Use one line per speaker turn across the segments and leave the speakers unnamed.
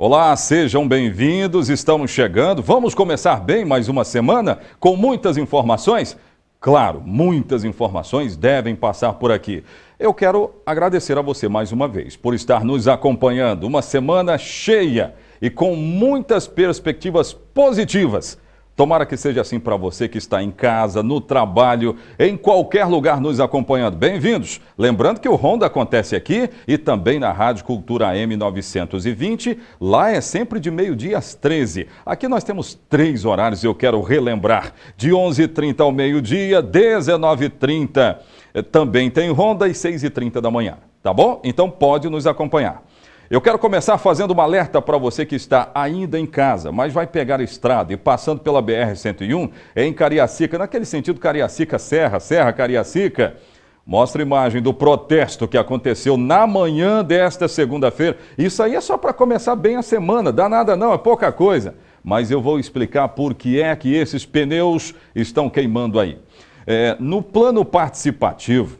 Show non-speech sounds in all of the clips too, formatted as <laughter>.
Olá, sejam bem-vindos. Estamos chegando. Vamos começar bem mais uma semana com muitas informações. Claro, muitas informações devem passar por aqui. Eu quero agradecer a você mais uma vez por estar nos acompanhando. Uma semana cheia e com muitas perspectivas positivas Tomara que seja assim para você que está em casa, no trabalho, em qualquer lugar nos acompanhando. Bem-vindos! Lembrando que o Ronda acontece aqui e também na Rádio Cultura M920. Lá é sempre de meio-dia às 13. Aqui nós temos três horários, eu quero relembrar. De 11h30 ao meio-dia, 19h30. Eh, também tem Ronda e 6h30 da manhã. Tá bom? Então pode nos acompanhar. Eu quero começar fazendo um alerta para você que está ainda em casa, mas vai pegar a estrada e passando pela BR-101 em Cariacica, naquele sentido Cariacica-Serra, Serra-Cariacica. Mostra a imagem do protesto que aconteceu na manhã desta segunda-feira. Isso aí é só para começar bem a semana, dá nada não, é pouca coisa. Mas eu vou explicar por que é que esses pneus estão queimando aí. É, no plano participativo,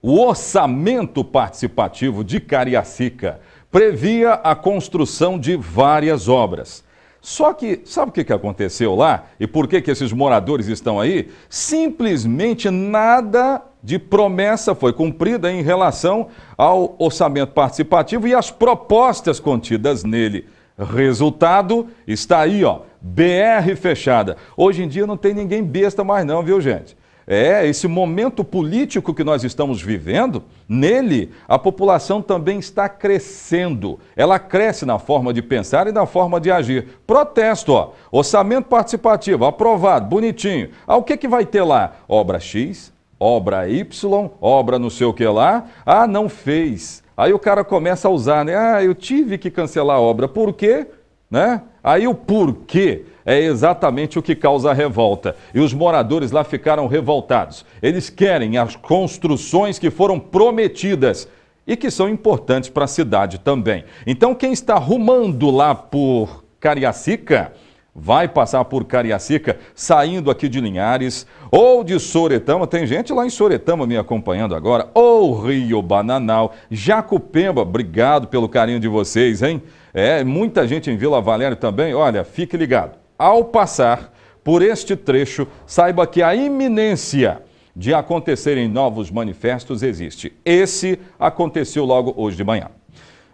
o orçamento participativo de Cariacica previa a construção de várias obras. Só que, sabe o que aconteceu lá e por que, que esses moradores estão aí? Simplesmente nada de promessa foi cumprida em relação ao orçamento participativo e as propostas contidas nele. Resultado está aí, ó, BR fechada. Hoje em dia não tem ninguém besta mais não, viu gente? É, esse momento político que nós estamos vivendo, nele a população também está crescendo. Ela cresce na forma de pensar e na forma de agir. Protesto, ó. Orçamento participativo, aprovado, bonitinho. Ah, o que, que vai ter lá? Obra X, obra Y, obra não sei o que lá. Ah, não fez. Aí o cara começa a usar, né? Ah, eu tive que cancelar a obra. Por quê? Né? Aí o porquê é exatamente o que causa a revolta. E os moradores lá ficaram revoltados. Eles querem as construções que foram prometidas e que são importantes para a cidade também. Então, quem está rumando lá por Cariacica vai passar por Cariacica, saindo aqui de Linhares, ou de Soretama, tem gente lá em Soretama me acompanhando agora, ou Rio Bananal, Jacupemba, obrigado pelo carinho de vocês, hein? É, muita gente em Vila Valério também, olha, fique ligado. Ao passar por este trecho, saiba que a iminência de acontecerem novos manifestos existe. Esse aconteceu logo hoje de manhã.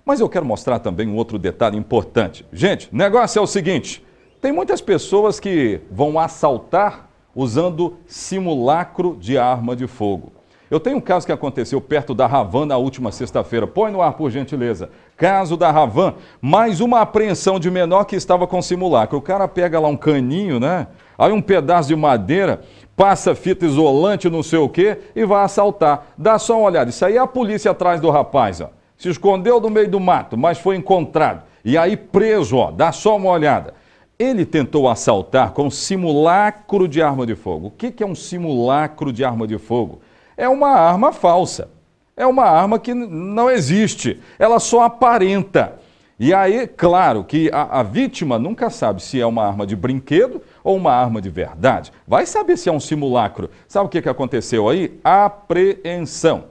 Mas eu quero mostrar também um outro detalhe importante. Gente, negócio é o seguinte: tem muitas pessoas que vão assaltar usando simulacro de arma de fogo. Eu tenho um caso que aconteceu perto da Ravan na última sexta-feira. Põe no ar, por gentileza. Caso da Ravan, mais uma apreensão de menor que estava com simulacro. O cara pega lá um caninho, né? Aí um pedaço de madeira, passa fita isolante, não sei o quê, e vai assaltar. Dá só uma olhada. Isso aí é a polícia atrás do rapaz, ó. Se escondeu no meio do mato, mas foi encontrado. E aí preso, ó. Dá só uma olhada. Ele tentou assaltar com simulacro de arma de fogo. O que, que é um simulacro de arma de fogo? é uma arma falsa. É uma arma que não existe, ela só aparenta. E aí, claro que a, a, vítima nunca sabe se é uma arma de brinquedo ou uma arma de verdade. Vai saber se é um simulacro. Sabe o que, que aconteceu aí? Apreensão.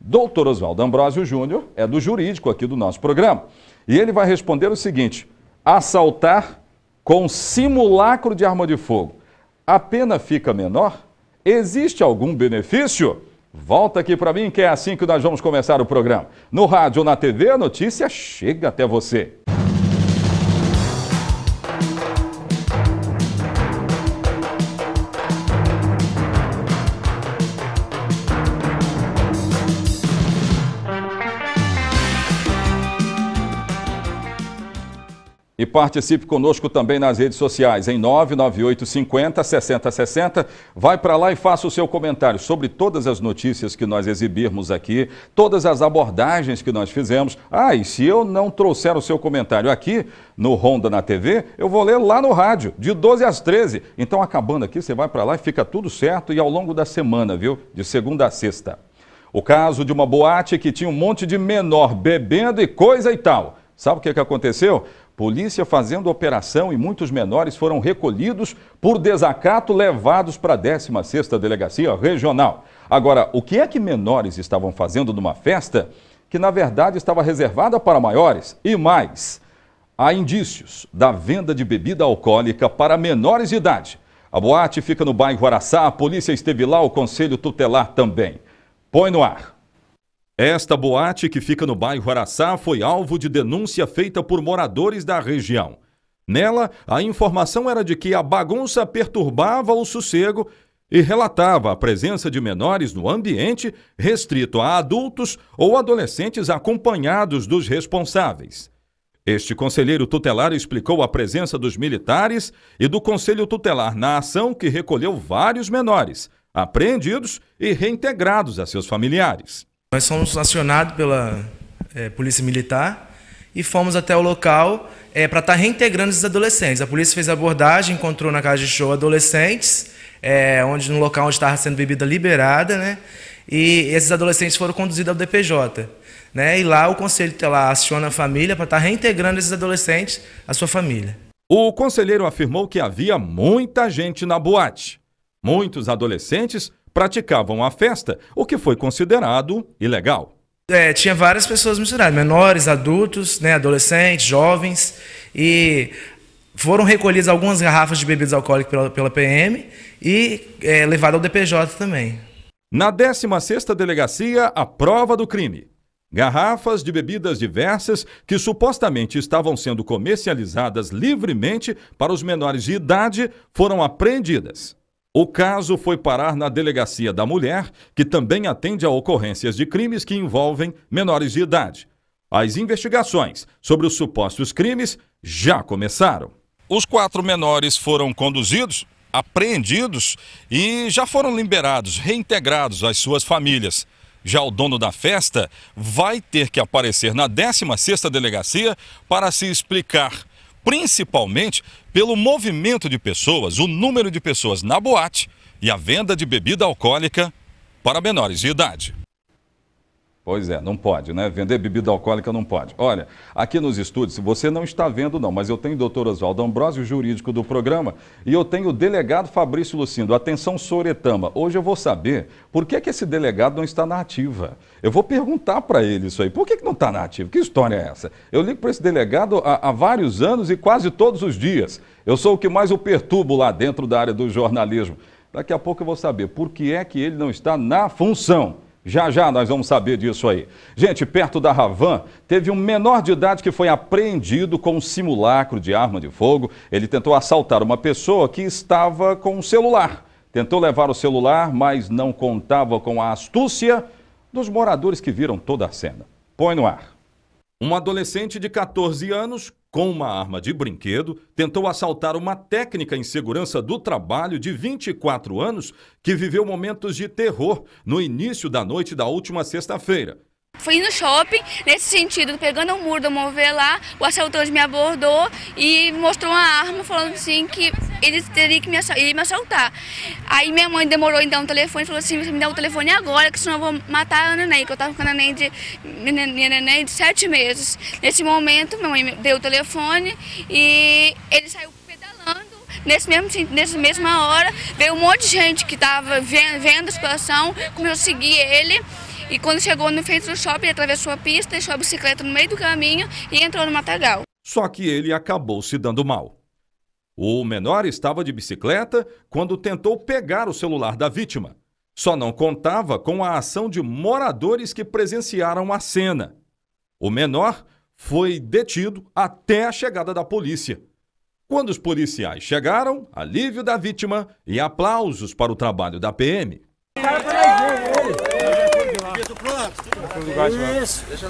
Doutor Oswaldo Ambrosio Júnior é do jurídico aqui do nosso programa. E ele vai responder o seguinte: assaltar com simulacro de arma de fogo. A pena fica menor? Existe algum benefício? Volta aqui para mim que é assim que nós vamos começar o programa. No rádio ou na TV, a notícia chega até você. E participe conosco também nas redes sociais, em 99850 6060. Vai para lá e faça o seu comentário sobre todas as notícias que nós exibirmos aqui, todas as abordagens que nós fizemos. Ah, e se eu não trouxer o seu comentário aqui no Ronda na TV, eu vou ler lá no rádio, de 12 às 13. Então, acabando aqui, você vai para lá e fica tudo certo e ao longo da semana, viu? De segunda a sexta. O caso de uma boate que tinha um monte de menor bebendo e coisa e tal. Sabe o que, que aconteceu? Polícia fazendo operação e muitos menores foram recolhidos por desacato levados para a 16ª Delegacia Regional. Agora, o que é que menores estavam fazendo numa festa que na verdade estava reservada para maiores? E mais, há indícios da venda de bebida alcoólica para menores de idade. A boate fica no bairro Araçá, a polícia esteve lá, o conselho tutelar também. Põe no ar. Esta boate, que fica no bairro Araçá, foi alvo de denúncia feita por moradores da região. Nela, a informação era de que a bagunça perturbava o sossego e relatava a presença de menores no ambiente restrito a adultos ou adolescentes acompanhados dos responsáveis. Este conselheiro tutelar explicou a presença dos militares e do conselho tutelar na ação que recolheu vários menores, apreendidos e reintegrados a seus familiares.
Nós fomos acionados pela é, Polícia Militar
e fomos até o local é, para estar tá reintegrando esses adolescentes. A polícia fez a abordagem, encontrou na casa
de show adolescentes, é, onde no local onde estava sendo bebida liberada, né? E esses adolescentes foram conduzidos ao DPJ. Né? E lá o conselho tutelar aciona a família
para estar tá reintegrando esses adolescentes à sua família. O conselheiro afirmou que havia muita gente na boate. Muitos adolescentes praticavam a festa, o que foi considerado ilegal.
É, tinha várias pessoas misturadas, menores, adultos, né, adolescentes, jovens, e foram recolhidas algumas garrafas de bebidas alcoólicas
pela, pela PM e é, levadas ao DPJ também. Na 16ª Delegacia, a prova do crime. Garrafas de bebidas diversas que supostamente estavam sendo comercializadas livremente para os menores de idade foram apreendidas. O caso foi parar na delegacia da mulher, que também atende a ocorrências de crimes que envolvem menores de idade. As investigações sobre os supostos crimes já começaram. Os quatro menores foram conduzidos, apreendidos e já foram liberados, reintegrados às suas famílias. Já o dono da festa vai ter que aparecer na 16ª delegacia para se explicar principalmente pelo movimento de pessoas, o número de pessoas na boate e a venda de bebida alcoólica para menores de idade. Pois é, não pode, né? Vender bebida alcoólica não pode. Olha, aqui nos estúdios, você não está vendo não, mas eu tenho o doutor Oswaldo Ambrosio, jurídico do programa, e eu tenho o delegado Fabrício Lucindo. Atenção, Soretama, hoje eu vou saber por que, que esse delegado não está na ativa. Eu vou perguntar para ele isso aí. Por que, que não está na ativa? Que história é essa? Eu ligo para esse delegado há, há vários anos e quase todos os dias. Eu sou o que mais o perturbo lá dentro da área do jornalismo. Daqui a pouco eu vou saber por que é que ele não está na função. Já já nós vamos saber disso aí. Gente, perto da Ravan, teve um menor de idade que foi apreendido com um simulacro de arma de fogo. Ele tentou assaltar uma pessoa que estava com um celular. Tentou levar o celular, mas não contava com a astúcia dos moradores que viram toda a cena. Põe no ar. Um adolescente de 14 anos com uma arma de brinquedo, tentou assaltar uma técnica em segurança do trabalho de 24 anos que viveu momentos de terror no início da noite da última sexta-feira.
Fui no shopping, nesse sentido, pegando um muro do mover lá, o assaltante me abordou e mostrou uma arma falando assim que ele teria que me, assaltar. Aí minha mãe demorou em dar um telefone e falou assim, me dá o um telefone agora, que senão eu vou matar a neném, que eu estava com a neném de, minha neném de sete meses. Nesse momento, minha mãe deu o telefone e ele saiu pedalando. Nesse mesmo, nessa mesma hora, veio um monte de gente que estava vendo, vendo a situação, começou a seguir ele. E quando chegou no frente do shopping, atravessou a pista, deixou a bicicleta no meio do caminho e entrou no matagal.
Só que ele acabou se dando mal. O menor estava de bicicleta quando tentou pegar o celular da vítima. Só não contava com a ação de moradores que presenciaram a cena. O menor foi detido até a chegada da polícia. Quando os policiais chegaram, alívio da vítima e aplausos para o trabalho da PM
pronto. Isso. Deixa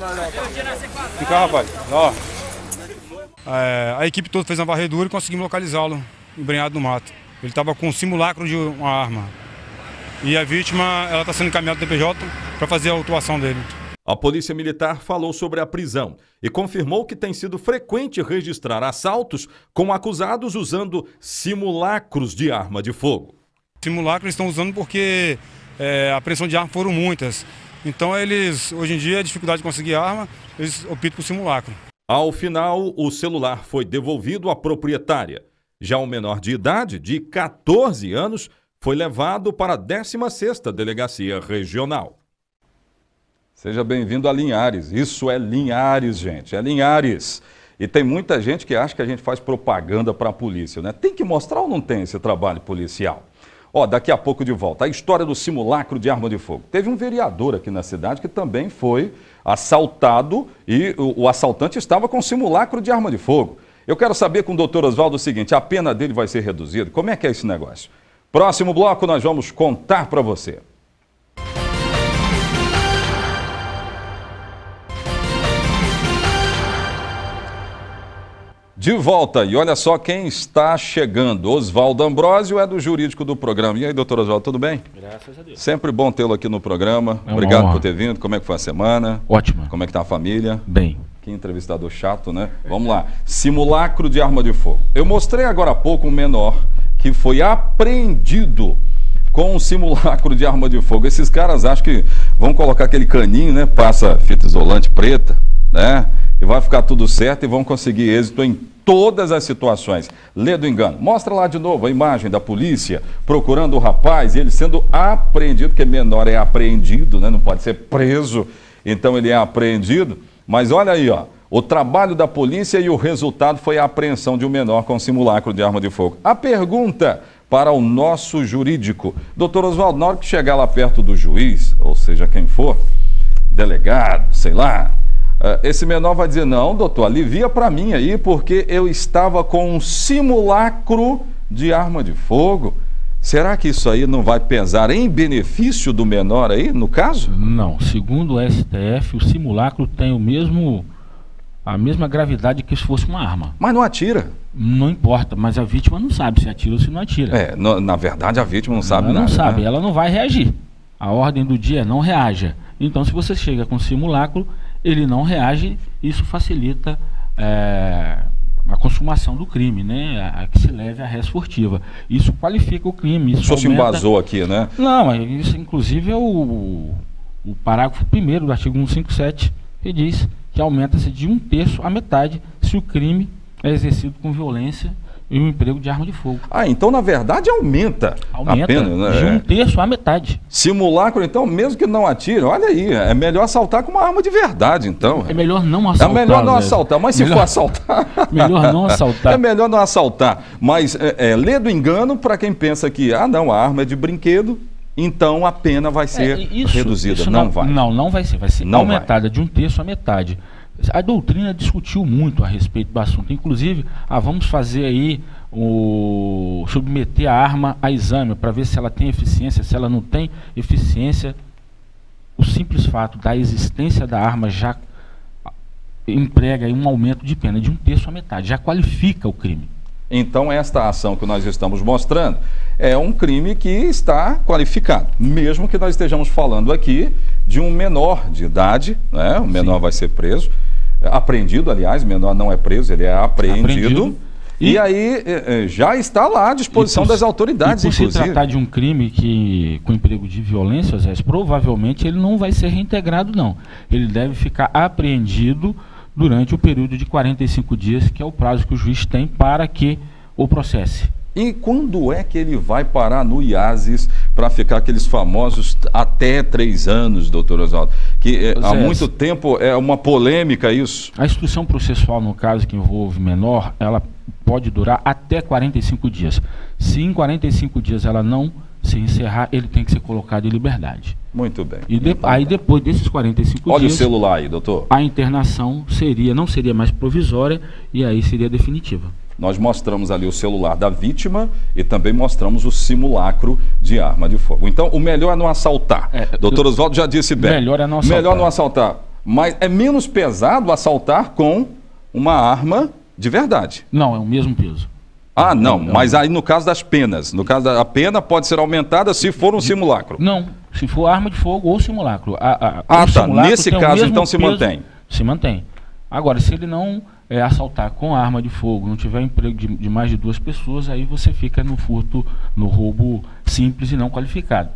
Fica, rapaz. Ó. É, a equipe toda fez uma varredura e conseguimos localizá-lo, embrenhado no mato. Ele estava com um simulacro de uma arma. E a vítima, ela está sendo encaminhada do DPJ
para fazer a autuação dele. A Polícia Militar falou sobre a prisão e confirmou que tem sido frequente registrar assaltos com acusados usando simulacros de arma de fogo. Simulacros estão usando porque é, a apreensão de arma foram muitas. Então eles, hoje em dia, a dificuldade de conseguir arma, eles optam por simulacro. Ao final, o celular foi devolvido à proprietária. Já o menor de idade, de 14 anos, foi levado para a 16ª Delegacia Regional. Seja bem-vindo a Linhares. Isso é Linhares, gente. É Linhares. E tem muita gente que acha que a gente faz propaganda para a polícia, né? Tem que mostrar ou não tem esse trabalho policial? Ó, daqui a pouco de volta. A história do simulacro de arma de fogo. Teve um vereador aqui na cidade que também foi assaltado e o, o assaltante estava com simulacro de arma de fogo. Eu quero saber com o doutor Oswaldo o seguinte: a pena dele vai ser reduzida? Como é que é esse negócio? Próximo bloco nós vamos contar para você. De volta, e olha só quem está chegando. Oswaldo Ambrosio é do jurídico do programa. E aí, doutor Oswaldo, tudo bem? Graças a Deus. Sempre bom tê-lo aqui no programa. É Obrigado honra. por ter vindo. Como é que foi a semana? Ótima. Como é que está a família? Bem. Que entrevistador chato, né? Vamos lá. Simulacro de arma de fogo. Eu mostrei agora há pouco um menor que foi apreendido com um simulacro de arma de fogo. Esses caras acham que vão colocar aquele caninho, né? Passa fita isolante preta né? E vai ficar tudo certo e vão conseguir êxito em todas as situações. Lê do engano. Mostra lá de novo a imagem da polícia procurando o rapaz e ele sendo apreendido, porque menor é apreendido, né? Não pode ser preso, então ele é apreendido. Mas olha aí, ó. O trabalho da polícia e o resultado foi a apreensão de um menor com simulacro de arma de fogo. A pergunta para o nosso jurídico. Doutor Oswaldo, na hora que chegar lá perto do juiz, ou seja, quem for, delegado, sei lá, ah, esse menor vai dizer: não, doutor, alivia para mim aí, porque eu estava com um simulacro de arma de fogo. Será que isso aí não vai pesar em benefício do menor aí, no caso?
Não. Segundo o STF, o simulacro tem o mesmo a mesma gravidade que se fosse uma arma. Mas não atira. Não importa, mas a vítima não sabe se atira ou se não atira. É, no, na verdade a vítima não sabe ela nada. Não né? sabe, né? ela não vai reagir. A ordem do dia é não reaja. Então, se você chega com simulacro, ele não reage, isso facilita é, a consumação do crime, né? A, a, que se leve à res furtiva. Isso qualifica o crime. Isso Só aumenta... se embasou aqui, né? Não, isso inclusive é o, o parágrafo 1 do artigo 157, que diz que aumenta-se de um terço à metade se o crime é exercido com violência e o emprego de arma de fogo. Ah, então na
verdade aumenta. Aumenta pena, Aumenta né? de um terço à metade. Simulacro, então, mesmo que não atire, olha aí, é melhor assaltar com uma arma de verdade, então.
É melhor não é assaltar. É <laughs> melhor não assaltar, mas melhor, se for
assaltar. melhor não assaltar. É melhor não assaltar. Mas é, é lê do engano para quem pensa que, ah, não, a arma é de brinquedo, então a pena vai é, ser é, isso, reduzida. Isso não, não, vai.
Não, não vai ser. Vai ser não aumentada vai. de um terço à metade. A doutrina discutiu muito a respeito do assunto. Inclusive, ah, vamos fazer aí o submeter a arma a exame para ver se ela tem eficiência, se ela não tem eficiência. O simples fato da existência da arma já ah, emprega um aumento de pena de um terço à metade, já qualifica o crime.
Então, esta ação que nós estamos mostrando é um crime que está qualificado, mesmo que nós estejamos falando aqui de um menor de idade, né? o menor Sim. vai ser preso, apreendido, aliás, menor não é preso, ele é apreendido. apreendido. E, e, aí é, é, já está lá à disposição por, das autoridades, e por inclusive. se tratar de um
crime que com emprego de violência, Zé, provavelmente ele não vai ser reintegrado, não. Ele deve ficar apreendido durante o período de 45 dias, que é o prazo que o juiz tem para que o processe.
E quando é que ele vai parar no IASIS para ficar aqueles famosos até três anos, doutor Oswaldo? Que eh, é, há muito tempo é uma polêmica isso.
A instrução processual, no caso que envolve menor, ela pode durar até 45 dias. Se em 45 dias ela não se encerrar, ele tem que ser colocado em liberdade. Muito bem. E de, aí depois desses 45 Olha dias. Olha o celular aí, doutor. A internação seria, não seria mais provisória e aí seria definitiva. Nós mostramos ali o celular da vítima e também
mostramos o simulacro de arma de fogo. Então, o melhor é não assaltar. É, doutor Oswaldo já disse bem. Melhor é não assaltar. Melhor não assaltar. Mas é menos pesado assaltar com uma arma de
verdade. Não, é o mesmo peso.
Ah, não, não. Mas aí no caso das penas. No caso da pena pode ser aumentada se for um simulacro.
Não, se for arma de fogo ou simulacro. A, a, ah, tá. Nesse caso, então, se peso, mantém. Se mantém. Agora, se ele não é, assaltar com arma de fogo, não tiver emprego de, de mais de duas pessoas, aí você fica no furto, no roubo simples e não qualificado.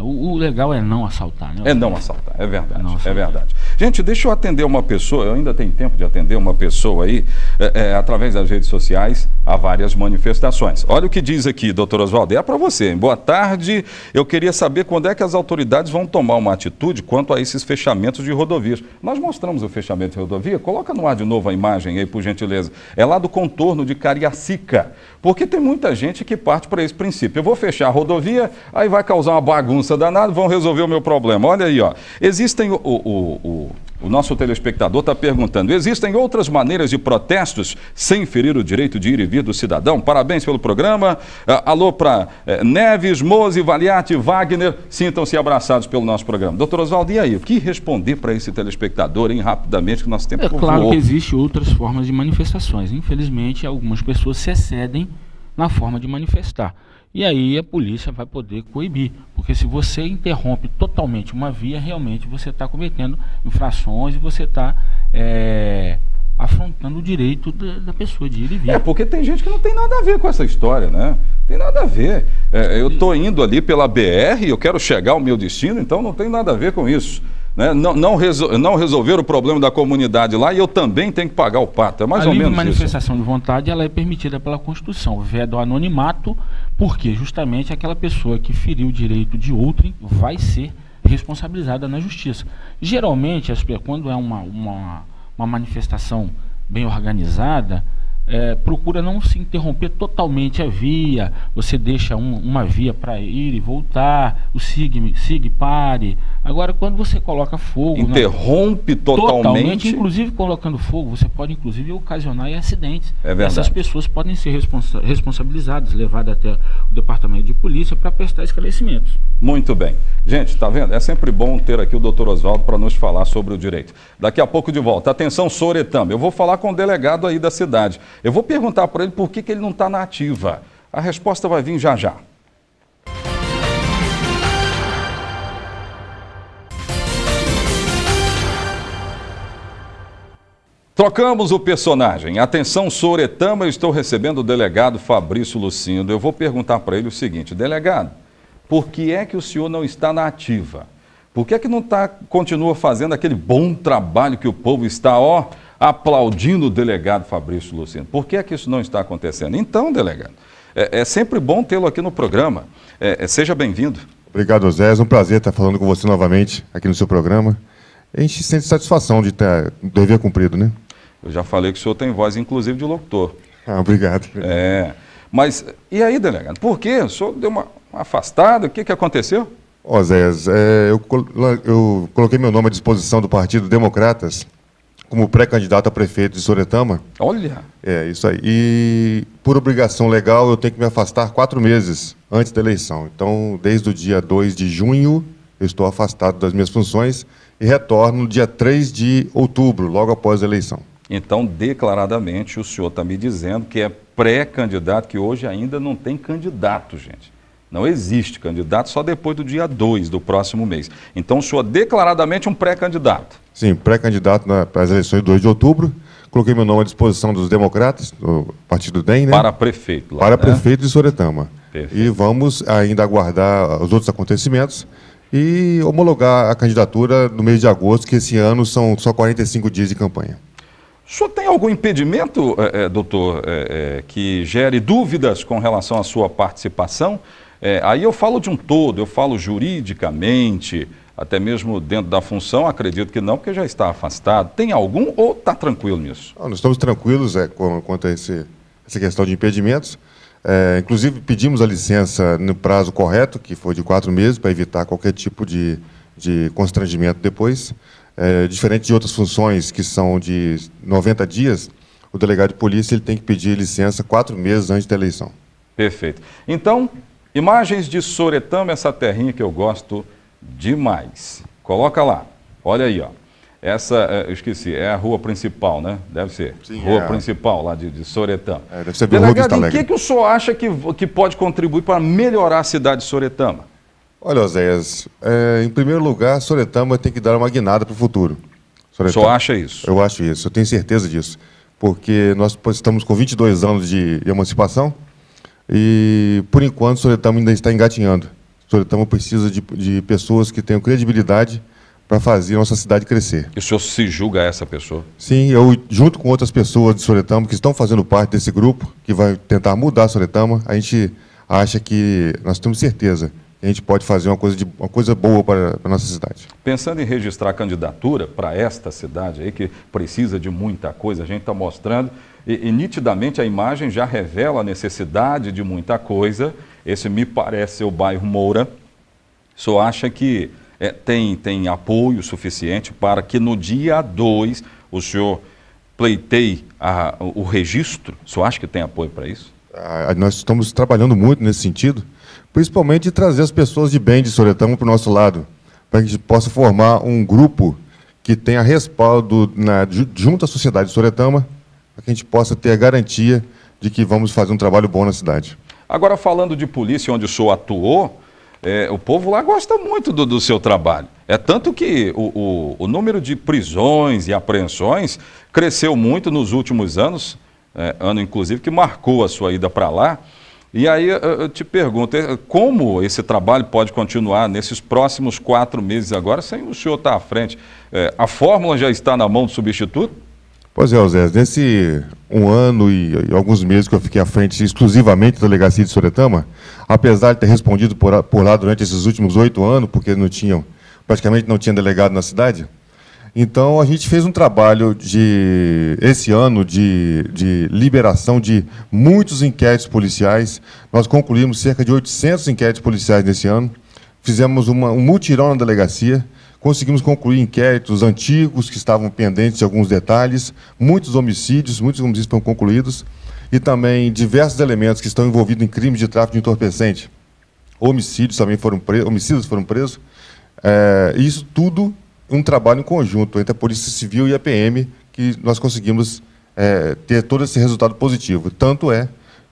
O, o, legal é não assaltar, né? É não
assaltar, é verdade. Assaltar. É verdade. Gente, deixa eu atender uma pessoa, eu ainda tenho tempo de atender uma pessoa aí, é, é, através das redes sociais, há várias manifestações. Olha o que diz aqui, doutor Oswaldo, é para você. Boa tarde, eu queria saber quando é que as autoridades vão tomar uma atitude quanto a esses fechamentos de rodovias. Nós mostramos o fechamento de rodovia, coloca no ar de novo a imagem aí, por gentileza. É lá do contorno de Cariacica, porque tem muita gente que parte para esse princípio. Eu vou fechar a rodovia, aí vai causar uma bagunça bagunça danada, vão resolver o meu problema. Olha aí, ó. Existem o, o, o o nosso telespectador está perguntando: existem outras maneiras de protestos sem ferir o direito de ir e vir do cidadão? Parabéns pelo programa. Uh, alô para uh, eh, Neves, Mose, Valiati, Wagner. Sintam-se abraçados pelo nosso programa. Doutor Oswaldo, e aí? O que responder para esse telespectador, hein, rapidamente, que nosso tempo É claro voou. que
existem outras formas de manifestações. Infelizmente, algumas pessoas se excedem na forma de manifestar. E aí a polícia vai poder coibir, porque se você interrompe totalmente uma via, realmente você está cometendo infrações e você está é, eh, afrontando o direito da, da, pessoa de ir e vir. É,
porque tem gente que não tem nada a ver com essa história, né? Tem nada a ver. É, eu estou indo ali pela BR, eu quero chegar ao meu destino, então não tem nada a ver com isso. Né? Não, não, resol não resolver o problema da comunidade lá e eu também tenho que pagar o pato. É mais a ou menos. A manifestação
de vontade ela é permitida pela Constituição. Veda o anonimato porque justamente aquela pessoa que feriu o direito de outrem vai ser responsabilizada na justiça. Geralmente, quando é uma, uma, uma manifestação bem organizada, é, procura não se interromper totalmente a via, você deixa um, uma via para ir e voltar, o SIG, SIG pare, Agora, quando você coloca fogo. Né? Interrompe na... totalmente. totalmente. Inclusive, colocando fogo, você pode, inclusive, ocasionar acidentes. É verdade. Essas pessoas podem ser responsa responsabilizadas, levadas até o departamento de polícia para prestar esclarecimentos.
Muito bem. Gente, está vendo? É sempre bom ter aqui o doutor Oswaldo para nos falar sobre o direito. Daqui a pouco de volta. Atenção, Soretama. Eu vou falar com o delegado aí da cidade. Eu vou perguntar para ele por que, que ele não está na ativa. A resposta vai vir já já. Trocamos o personagem. Atenção, Soretama, eu estou recebendo o delegado Fabrício Lucindo. Eu vou perguntar para ele o seguinte, delegado, por que é que o senhor não está na ativa? Por que é que não tá, continua fazendo aquele bom trabalho que o povo está, ó, aplaudindo o delegado Fabrício Lucindo? Por que é que isso não está acontecendo? Então, delegado, é, é sempre bom tê-lo aqui no programa. É, é, seja bem-vindo.
Obrigado, Zé. É um prazer estar falando com você novamente aqui no seu programa. A gente sente satisfação de ter dever cumprido, né?
Eu já falei que o senhor tem voz, inclusive, de locutor.
Ah, obrigado.
É. Mas, e aí, delegado, por que o senhor deu uma, uma afastada? O que, que aconteceu?
Ó, oh, Zé, é, eu, eu coloquei meu nome à disposição do Partido Democratas como pré-candidato a prefeito de Soretama. Olha! É, isso aí. E por obrigação legal, eu tenho que me afastar quatro meses antes da eleição. Então, desde o dia 2 de junho, eu estou afastado das minhas funções e retorno no dia 3 de outubro, logo após a eleição.
Então, declaradamente, o senhor está me dizendo que é pré-candidato, que hoje ainda não tem candidato, gente. Não existe candidato só depois do dia 2 do próximo mês. Então, o senhor é declaradamente um pré-candidato.
Sim, pré-candidato para as eleições de 2 de outubro. Coloquei meu nome à disposição dos democratas, do Partido DEM, né? Para
prefeito. Lá, para né? prefeito
de Soretama. Perfeito. E vamos ainda aguardar os outros acontecimentos e homologar a candidatura no mês de agosto, que esse ano são só 45 dias de campanha.
O senhor tem algum impedimento, é, é doutor, é, é, que gere dúvidas com relação à sua participação? É, aí eu falo de um todo, eu falo juridicamente, até mesmo dentro
da função, acredito que não, porque já está
afastado. Tem algum ou está tranquilo nisso?
Não, nós estamos tranquilos é, quanto a esse, essa questão de impedimentos. É, inclusive, pedimos a licença no prazo correto, que foi de quatro meses, para evitar qualquer tipo de, de constrangimento depois. É, diferente de outras funções que são de 90 dias, o delegado de polícia ele tem que pedir licença quatro meses antes da eleição.
Perfeito. Então, imagens de Soretama, essa terrinha que eu gosto demais. Coloca lá. Olha aí, ó. Essa, é, eu esqueci, é a rua principal, né? Deve ser. Sim, rua é. principal lá de, de Soretama. É, deve ser Delegado, em que, é que o senhor acha que, que pode contribuir para melhorar a cidade de Soretama?
Olha, Oséias, é, em primeiro lugar, Soretama tem que dar uma guinada para o futuro. Soretama, Só acha isso? Eu acho isso, eu tenho certeza disso. Porque nós estamos com 22 anos de emancipação e, por enquanto, Soretama ainda está engatinhando. Soretama precisa de, de pessoas que tenham credibilidade para fazer a nossa cidade crescer.
E o senhor se julga essa pessoa?
Sim, eu, junto com outras pessoas de Soretama que estão fazendo parte desse grupo, que vai tentar mudar Soretama, a gente acha que, nós temos certeza, a gente pode fazer uma coisa, de, uma coisa boa para a nossa cidade.
Pensando em registrar candidatura para esta cidade aí, que precisa de muita coisa, a gente está mostrando, e, e nitidamente a imagem já revela a necessidade de muita coisa. Esse me parece o bairro Moura. Só acha que é, tem, tem apoio suficiente para que no dia 2 o senhor pleiteie a, o registro? Só acha que tem apoio para isso?
a, nós estamos trabalhando muito nesse sentido, principalmente de trazer as pessoas de bem de Soretama para o nosso lado, para que a gente possa formar um grupo que tenha respaldo na, junto à sociedade de Soretama, para que a gente possa ter a garantia de que vamos fazer um trabalho bom na cidade.
Agora, falando de polícia, onde o senhor atuou, é, o povo lá gosta muito do, do, seu trabalho. É tanto que o, o, o número de prisões e apreensões cresceu muito nos últimos anos é, ano, inclusive, que marcou a sua ida para lá. E aí eu te pergunto, é, como esse trabalho pode continuar nesses próximos quatro meses agora, sem o senhor estar tá à frente? É, a fórmula já está na mão do substituto?
Pois é, Zé, nesse um ano e, e, alguns meses que eu fiquei à frente exclusivamente da delegacia de Soretama, apesar de ter respondido por, por lá durante esses últimos oito anos, porque não tinham, praticamente não tinha delegado na cidade, então a gente fez um trabalho de esse ano de, de liberação de muitos inquéritos policiais. Nós concluímos cerca de 800 inquéritos policiais nesse ano. Fizemos uma, um mutirão na delegacia conseguimos concluir inquéritos antigos que estavam pendentes de alguns detalhes, muitos homicídios, muitos homicídios foram concluídos, e também diversos elementos que estão envolvidos em crimes de tráfico de entorpecente. Homicídios também foram presos, homicídios foram presos. É, isso tudo um trabalho em conjunto entre a Polícia Civil e a PM que nós conseguimos é, ter todo esse resultado positivo. Tanto é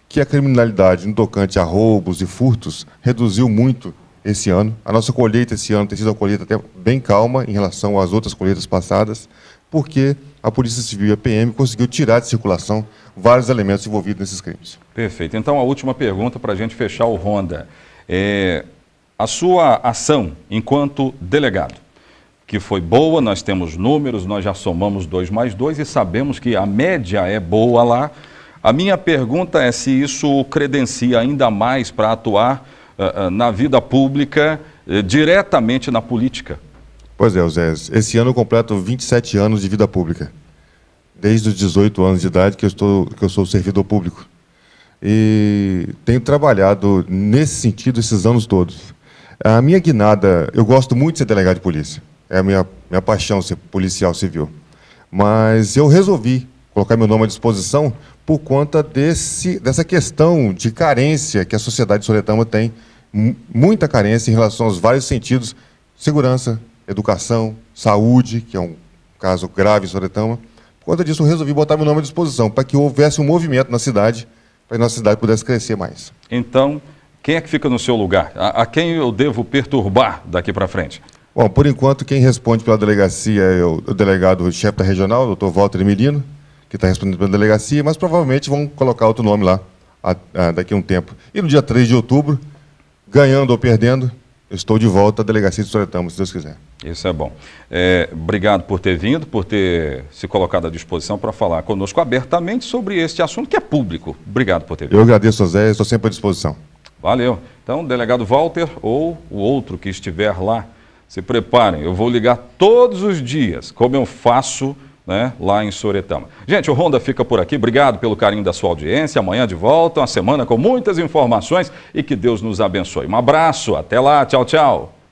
que a criminalidade no tocante a roubos e furtos reduziu muito esse ano. A nossa colheita esse ano tem sido uma colheita até bem calma em relação às outras colheitas passadas, porque a Polícia Civil e a PM conseguiu tirar de circulação vários elementos envolvidos nesses crimes.
Perfeito. Então, a última pergunta para a gente fechar o Ronda. É, a sua ação enquanto delegado que foi boa, nós temos números, nós já somamos 2 mais 2 e sabemos que a média é boa lá. A minha pergunta é se isso o credencia ainda mais para atuar uh, uh, na vida pública, uh, diretamente na política.
Pois é, José, esse ano eu completo 27 anos de vida pública. Desde os 18 anos de idade que eu, estou, que eu sou servidor público. E tenho trabalhado nesse sentido esses anos todos. A minha guinada, eu gosto muito de ser delegado de polícia é a minha, minha paixão ser policial civil. Mas eu resolvi colocar meu nome à disposição por conta desse, dessa questão de carência que a sociedade de soletama tem, muita carência em relação aos vários sentidos, segurança, educação, saúde, que é um caso grave em Soretama. Por conta disso, eu resolvi botar meu nome à disposição, para que houvesse um movimento na cidade, para que a nossa cidade pudesse crescer mais.
Então, quem é que fica no seu lugar? A, a quem eu devo perturbar daqui para frente?
Bom, por enquanto, quem responde pela delegacia é o, delegado-chefe da regional, o doutor Walter Melino, que está respondendo pela delegacia, mas provavelmente vão colocar outro nome lá a, a, daqui a um tempo. E no dia 3 de outubro, ganhando ou perdendo, estou de volta à delegacia de Soretama, se Deus quiser.
Isso é bom. É, obrigado por ter vindo, por ter se colocado à disposição para falar conosco abertamente sobre este assunto que é público. Obrigado por ter vindo. Eu
agradeço, Zé, estou sempre à disposição.
Valeu. Então, delegado Walter ou o outro que estiver lá se preparem, eu vou ligar todos os dias, como eu faço né, lá em Soretama. Gente, o Ronda fica por aqui. Obrigado pelo carinho da sua audiência. Amanhã de volta, uma semana com muitas informações e que Deus nos abençoe. Um abraço, até lá, tchau, tchau.